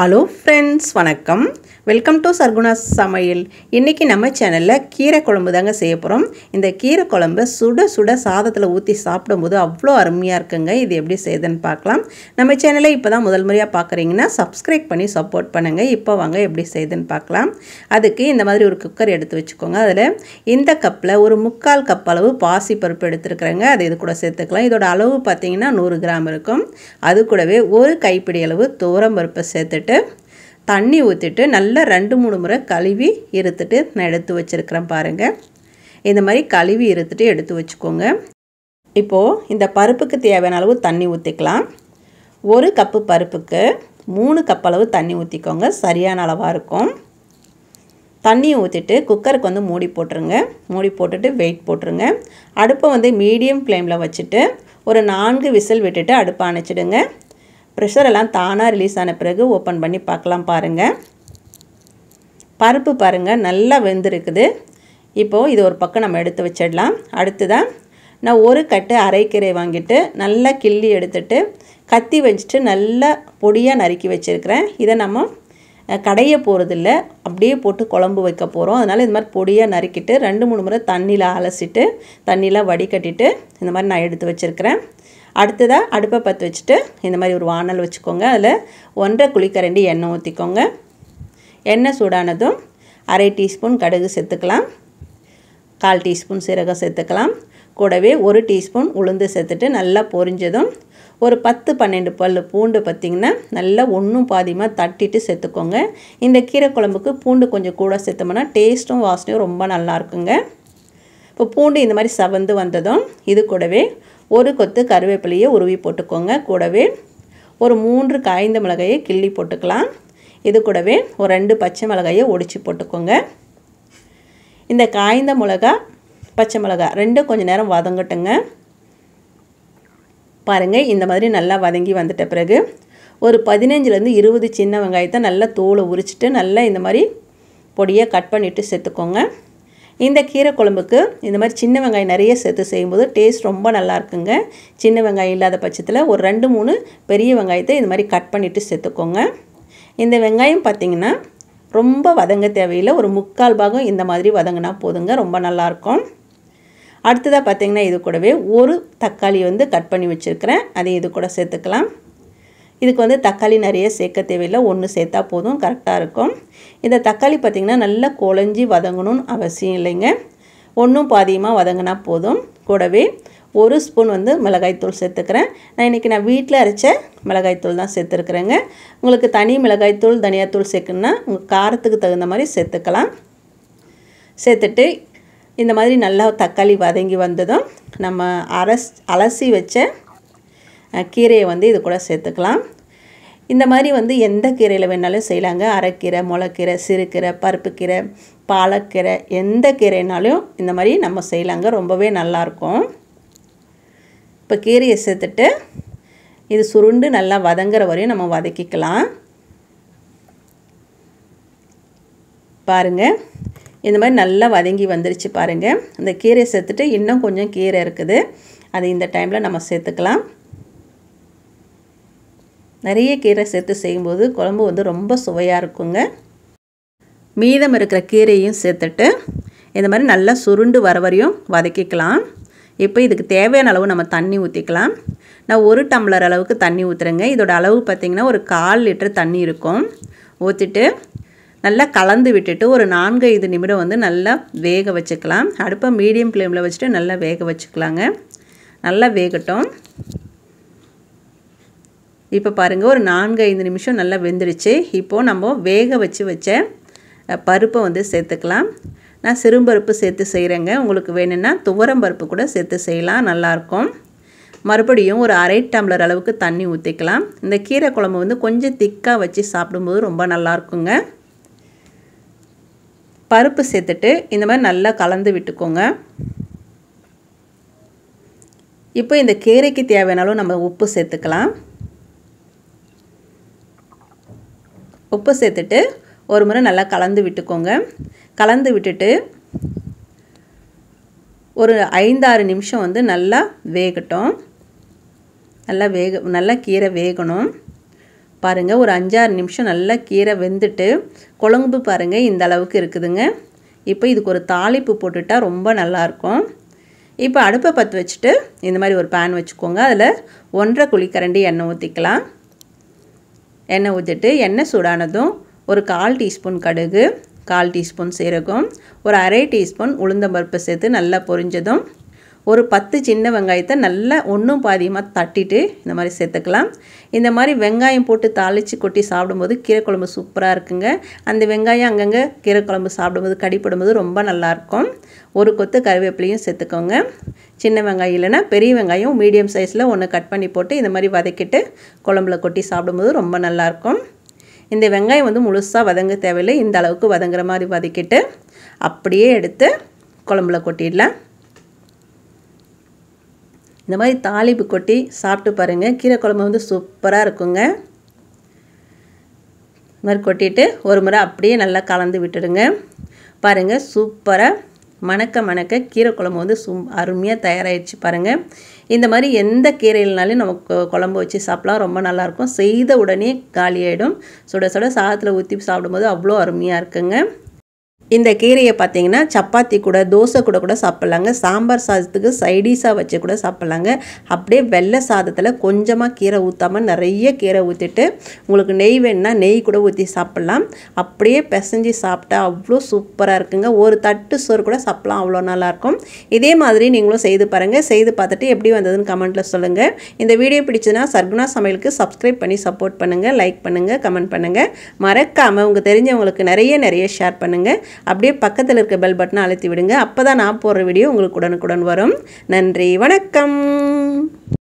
hello friends வணக்கம் welcome to Sarguna Samayal இன்றைக்கி நம்ம சேனலில் கீரை குழம்பு தாங்க செய்ய போகிறோம் இந்த கீரை குழம்பு சுட சுட சாதத்தில் ஊற்றி சாப்பிடும்போது அவ்வளோ அருமையாக இருக்குங்க இது எப்படி செய்யுதுன்னு பார்க்கலாம் நம்ம சேனலை இப்போ தான் முதல் முறையாக பார்க்குறீங்கன்னா சப்ஸ்கிரைப் பண்ணி சப்போர்ட் பண்ணுங்கள் இப்போ வாங்க எப்படி செய்யுதுன்னு பார்க்கலாம் அதுக்கு இந்த மாதிரி ஒரு குக்கர் எடுத்து வச்சுக்கோங்க அதில் இந்த கப்பில் ஒரு முக்கால் கப் அளவு பாசி பருப்பு எடுத்துருக்குறேங்க அது இது கூட சேர்த்துக்கலாம் இதோட அளவு பார்த்தீங்கன்னா நூறு கிராம் இருக்கும் அது கூடவே ஒரு கைப்பிடி அளவு துவரம் பருப்பை சேர்த்துட்டு எடுத்துட்டு தண்ணி ஊற்றிட்டு நல்லா ரெண்டு மூணு முறை கழுவி இருத்துட்டு நான் எடுத்து வச்சுருக்கிறேன் பாருங்கள் இந்த மாதிரி கழுவி இருத்துட்டு எடுத்து வச்சுக்கோங்க இப்போது இந்த பருப்புக்கு தேவையான அளவு தண்ணி ஊற்றிக்கலாம் ஒரு கப்பு பருப்புக்கு மூணு கப் அளவு தண்ணி ஊற்றிக்கோங்க சரியான அளவாக இருக்கும் தண்ணியை ஊற்றிட்டு குக்கருக்கு வந்து மூடி போட்டுருங்க மூடி போட்டுட்டு வெயிட் போட்டுருங்க அடுப்பை வந்து மீடியம் ஃப்ளேமில் வச்சுட்டு ஒரு நான்கு விசில் விட்டுட்டு அடுப்பை அணைச்சிடுங்க ப்ரெஷர் எல்லாம் தானாக ரிலீஸ் ஆன பிறகு ஓப்பன் பண்ணி பார்க்கலாம் பாருங்கள் பருப்பு பாருங்கள் நல்லா வெந்திருக்குது இப்போது இது ஒரு பக்கம் நம்ம எடுத்து வச்சிடலாம் தான் நான் ஒரு கட்டு அரைக்கீரை வாங்கிட்டு நல்லா கிள்ளி எடுத்துட்டு கத்தி வச்சுட்டு நல்லா பொடியாக நறுக்கி வச்சுருக்கிறேன் இதை நம்ம கடைய போகிறதில்ல அப்படியே போட்டு குழம்பு வைக்க போகிறோம் அதனால் இது மாதிரி பொடியாக நறுக்கிட்டு ரெண்டு மூணு முறை தண்ணியில் அலசிட்டு தண்ணியில் வடிகட்டிட்டு இந்த மாதிரி நான் எடுத்து வச்சுருக்கிறேன் அடுத்ததாக அடுப்பை பற்ற வச்சுட்டு இந்த மாதிரி ஒரு வானல் வச்சுக்கோங்க அதில் ஒன்றரை குளிக்கரண்டி எண்ணெய் ஊற்றிக்கோங்க எண்ணெய் சூடானதும் அரை டீஸ்பூன் கடுகு சேர்த்துக்கலாம் கால் டீஸ்பூன் சீரகம் சேர்த்துக்கலாம் கூடவே ஒரு டீஸ்பூன் உளுந்து சேர்த்துட்டு நல்லா பொரிஞ்சதும் ஒரு பத்து பன்னெண்டு பல் பூண்டு பார்த்திங்கன்னா நல்லா ஒன்றும் பாதியமாக தட்டிட்டு சேர்த்துக்கோங்க இந்த கீரை குழம்புக்கு பூண்டு கொஞ்சம் கூட சேர்த்தோம்னா டேஸ்ட்டும் வாசனையும் ரொம்ப நல்லாயிருக்குங்க இப்போ பூண்டு இந்த மாதிரி சவந்து வந்ததும் இது கூடவே ஒரு கொத்து கருவேப்பிலையை உருவி போட்டுக்கோங்க கூடவே ஒரு மூன்று காய்ந்த மிளகையை கிள்ளி போட்டுக்கலாம் இது கூடவே ஒரு ரெண்டு பச்சை மிளகாயை ஒடிச்சு போட்டுக்கோங்க இந்த காய்ந்த மிளகா பச்சை மிளகா ரெண்டும் கொஞ்சம் நேரம் வதங்கட்டுங்க பாருங்கள் இந்த மாதிரி நல்லா வதங்கி வந்துட்ட பிறகு ஒரு பதினஞ்சுலேருந்து இருபது சின்ன வெங்காயத்தை நல்லா தோலை உரிச்சிட்டு நல்லா இந்த மாதிரி பொடியை கட் பண்ணிவிட்டு சேர்த்துக்கோங்க இந்த கீரை குழம்புக்கு இந்த மாதிரி சின்ன வெங்காயம் நிறைய சேர்த்து செய்யும்போது டேஸ்ட் ரொம்ப நல்லா இருக்குங்க சின்ன வெங்காயம் இல்லாத பட்சத்தில் ஒரு ரெண்டு மூணு பெரிய வெங்காயத்தை இது மாதிரி கட் பண்ணிவிட்டு சேர்த்துக்கோங்க இந்த வெங்காயம் பார்த்திங்கன்னா ரொம்ப வதங்க தேவையில்லை ஒரு முக்கால் பாகம் இந்த மாதிரி வதங்கினா போதுங்க ரொம்ப நல்லாயிருக்கும் அடுத்ததாக பார்த்திங்கன்னா இது கூடவே ஒரு தக்காளி வந்து கட் பண்ணி வச்சுருக்கிறேன் அதை இது கூட சேர்த்துக்கலாம் இதுக்கு வந்து தக்காளி நிறைய சேர்க்க தேவையில்லை ஒன்று சேர்த்தா போதும் கரெக்டாக இருக்கும் இந்த தக்காளி பார்த்திங்கன்னா நல்லா குழஞ்சி வதங்கணும்னு அவசியம் இல்லைங்க ஒன்றும் பாதியமாக வதங்கினா போதும் கூடவே ஒரு ஸ்பூன் வந்து மிளகாய்த்தூள் சேர்த்துக்கிறேன் நான் இன்றைக்கி நான் வீட்டில் அரைச்ச மிளகாய்த்தூள் தான் சேர்த்துருக்குறேங்க உங்களுக்கு தனி மிளகாய்த்தூள் தனியாத்தூள் சேர்க்கணுன்னா உங்கள் காரத்துக்கு தகுந்த மாதிரி சேர்த்துக்கலாம் சேர்த்துட்டு இந்த மாதிரி நல்லா தக்காளி வதங்கி வந்ததும் நம்ம அரஸ் அலசி வச்ச கீரையை வந்து இது கூட சேர்த்துக்கலாம் இந்த மாதிரி வந்து எந்த கீரையில் வேணாலும் செய்யலாங்க அரைக்கீரை மொளக்கீரை சிறுக்கீரை பருப்புக்கீரை பாலக்கீரை எந்த கீரைனாலும் இந்த மாதிரி நம்ம செய்யலாங்க ரொம்பவே நல்லாயிருக்கும் இப்போ கீரையை சேர்த்துட்டு இது சுருண்டு நல்லா வதங்குற வரையும் நம்ம வதக்கிக்கலாம் பாருங்கள் இந்த மாதிரி நல்லா வதங்கி வந்துருச்சு பாருங்கள் இந்த கீரையை சேர்த்துட்டு இன்னும் கொஞ்சம் கீரை இருக்குது அது இந்த டைமில் நம்ம சேர்த்துக்கலாம் நிறைய கீரை சேர்த்து செய்யும்போது குழம்பு வந்து ரொம்ப சுவையாக இருக்குங்க மீதம் இருக்கிற கீரையும் சேர்த்துட்டு இந்த மாதிரி நல்லா சுருண்டு வர வரையும் வதக்கிக்கலாம் இப்போ இதுக்கு தேவையான அளவு நம்ம தண்ணி ஊற்றிக்கலாம் நான் ஒரு டம்ளர் அளவுக்கு தண்ணி ஊற்றுறேங்க இதோட அளவு பார்த்திங்கன்னா ஒரு கால் லிட்டர் தண்ணி இருக்கும் ஊற்றிட்டு நல்லா கலந்து விட்டுட்டு ஒரு நான்கு ஐந்து நிமிடம் வந்து நல்லா வேக வச்சுக்கலாம் அடுப்பை மீடியம் ஃப்ளேமில் வச்சுட்டு நல்லா வேக வச்சுக்கலாங்க நல்லா வேகட்டும் இப்போ பாருங்கள் ஒரு நான்கு ஐந்து நிமிஷம் நல்லா வெந்துடுச்சு இப்போது நம்ம வேக வச்சு வச்ச பருப்பை வந்து சேர்த்துக்கலாம் நான் சிறும்பருப்பு சேர்த்து செய்கிறேங்க உங்களுக்கு வேணும்னா துவரம் பருப்பு கூட சேர்த்து செய்யலாம் நல்லாயிருக்கும் மறுபடியும் ஒரு அரை டம்ளர் அளவுக்கு தண்ணி ஊற்றிக்கலாம் இந்த கீரை குழம்பு வந்து கொஞ்சம் திக்காக வச்சு சாப்பிடும்போது ரொம்ப நல்லாயிருக்குங்க பருப்பு சேர்த்துட்டு இந்த மாதிரி நல்லா கலந்து விட்டுக்கோங்க இப்போ இந்த கீரைக்கு தேவையானாலும் நம்ம உப்பு சேர்த்துக்கலாம் உப்பு சேர்த்துட்டு ஒரு முறை நல்லா கலந்து விட்டுக்கோங்க கலந்து விட்டுட்டு ஒரு ஐந்தாறு நிமிஷம் வந்து நல்லா வேகட்டும் நல்லா வேக நல்லா கீரை வேகணும் பாருங்கள் ஒரு அஞ்சாறு நிமிஷம் நல்லா கீரை வெந்துட்டு குழம்பு பாருங்கள் இந்த அளவுக்கு இருக்குதுங்க இப்போ இதுக்கு ஒரு தாளிப்பு போட்டுட்டா ரொம்ப நல்லாயிருக்கும் இப்போ அடுப்பை பற்ற வச்சுட்டு இந்த மாதிரி ஒரு பேன் வச்சுக்கோங்க அதில் ஒன்றரை குழிக்கரண்டி எண்ணெய் ஊற்றிக்கலாம் எண்ணெய் ஊற்றிட்டு எண்ணெய் சூடானதும் ஒரு கால் டீஸ்பூன் கடுகு கால் டீஸ்பூன் சீரகம் ஒரு அரை டீஸ்பூன் உளுந்தம்பருப்பு சேர்த்து நல்லா பொரிஞ்சதும் ஒரு பத்து சின்ன வெங்காயத்தை நல்லா ஒன்றும் பாதியமாக தட்டிட்டு இந்த மாதிரி சேர்த்துக்கலாம் இந்த மாதிரி வெங்காயம் போட்டு தாளித்து கொட்டி சாப்பிடும்போது கீரை குழம்பு சூப்பராக இருக்குங்க அந்த வெங்காயம் அங்கங்கே கீரை குழம்பு சாப்பிடும்போது கடிப்படும்போது ரொம்ப நல்லாயிருக்கும் ஒரு கொத்து கருவேப்பிலையும் சேர்த்துக்கோங்க சின்ன வெங்காயம் இல்லைன்னா பெரிய வெங்காயம் மீடியம் சைஸில் ஒன்று கட் பண்ணி போட்டு இந்த மாதிரி வதக்கிட்டு குழம்புல கொட்டி சாப்பிடும்போது ரொம்ப நல்லாயிருக்கும் இந்த வெங்காயம் வந்து முழுசாக வதங்க தேவையில்லை இந்த அளவுக்கு வதங்குற மாதிரி வதக்கிட்டு அப்படியே எடுத்து குழம்புல கொட்டிடலாம் இந்த மாதிரி தாளிப்பு கொட்டி சாப்பிட்டு பாருங்கள் கீரை குழம்பு வந்து சூப்பராக இருக்குங்க இது மாதிரி கொட்டிட்டு ஒரு முறை அப்படியே நல்லா கலந்து விட்டுடுங்க பாருங்கள் சூப்பராக மணக்க மணக்க கீரை குழம்பு வந்து சும் அருமையாக தயாராகிடுச்சு பாருங்கள் இந்த மாதிரி எந்த கீரையிலனாலும் நமக்கு குழம்பு வச்சு சாப்பிட்லாம் ரொம்ப நல்லாயிருக்கும் செய்த உடனே காலியாயிடும் சுட சுட சாதத்தில் ஊற்றி சாப்பிடும்போது அவ்வளோ அருமையாக இருக்குங்க இந்த கீரையை பார்த்தீங்கன்னா சப்பாத்தி கூட தோசை கூட கூட சாப்பிட்லாங்க சாம்பார் சாதத்துக்கு சைடிஷாக வச்சு கூட சாப்பிட்லாங்க அப்படியே வெள்ளை சாதத்தில் கொஞ்சமாக கீரை ஊற்றாமல் நிறைய கீரை ஊற்றிட்டு உங்களுக்கு நெய் வேணுன்னா நெய் கூட ஊற்றி சாப்பிட்லாம் அப்படியே பிசைஞ்சு சாப்பிட்டா அவ்வளோ சூப்பராக இருக்குங்க ஒரு தட்டு சோறு கூட சாப்பிட்லாம் அவ்வளோ நல்லாயிருக்கும் இதே மாதிரி நீங்களும் செய்து பாருங்கள் செய்து பார்த்துட்டு எப்படி வந்ததுன்னு கமெண்ட்டில் சொல்லுங்கள் இந்த வீடியோ பிடிச்சதுன்னா சர்குணா சமையலுக்கு சப்ஸ்கிரைப் பண்ணி சப்போர்ட் பண்ணுங்கள் லைக் பண்ணுங்கள் கமெண்ட் பண்ணுங்கள் மறக்காமல் உங்கள் தெரிஞ்சவங்களுக்கு நிறைய நிறைய ஷேர் பண்ணுங்கள் அப்படியே பக்கத்தில் இருக்க பெல் பட்டனை அழுத்தி விடுங்க அப்போ தான் நான் போடுற வீடியோ உங்களுக்கு உடனுக்குடன் வரும் நன்றி வணக்கம்